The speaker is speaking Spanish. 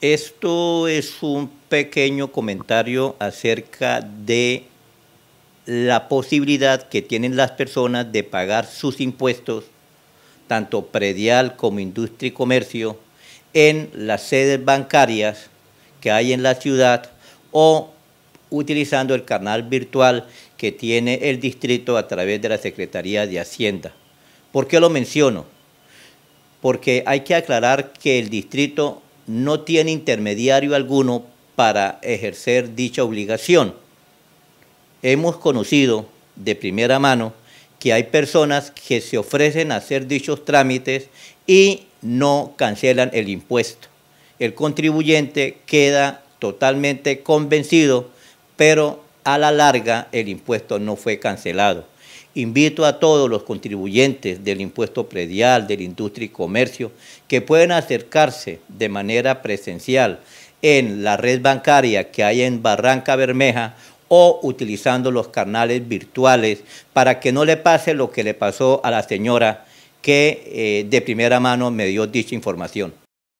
Esto es un pequeño comentario acerca de la posibilidad que tienen las personas de pagar sus impuestos, tanto predial como industria y comercio, en las sedes bancarias que hay en la ciudad o utilizando el canal virtual que tiene el distrito a través de la Secretaría de Hacienda. ¿Por qué lo menciono? Porque hay que aclarar que el distrito no tiene intermediario alguno para ejercer dicha obligación. Hemos conocido de primera mano que hay personas que se ofrecen a hacer dichos trámites y no cancelan el impuesto. El contribuyente queda totalmente convencido, pero a la larga el impuesto no fue cancelado. Invito a todos los contribuyentes del impuesto predial, de la industria y comercio, que pueden acercarse de manera presencial en la red bancaria que hay en Barranca Bermeja o utilizando los canales virtuales para que no le pase lo que le pasó a la señora que eh, de primera mano me dio dicha información.